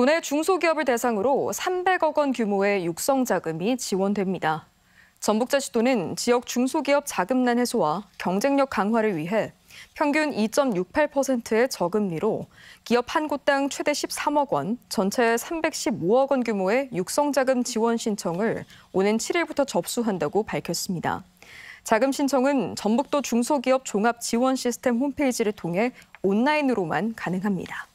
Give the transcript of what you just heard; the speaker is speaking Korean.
국내 중소기업을 대상으로 300억 원 규모의 육성 자금이 지원됩니다. 전북자치도는 지역 중소기업 자금난 해소와 경쟁력 강화를 위해 평균 2.68%의 저금리로 기업 한 곳당 최대 13억 원, 전체 315억 원 규모의 육성자금 지원 신청을 오는 7일부터 접수한다고 밝혔습니다. 자금 신청은 전북도 중소기업 종합지원시스템 홈페이지를 통해 온라인으로만 가능합니다.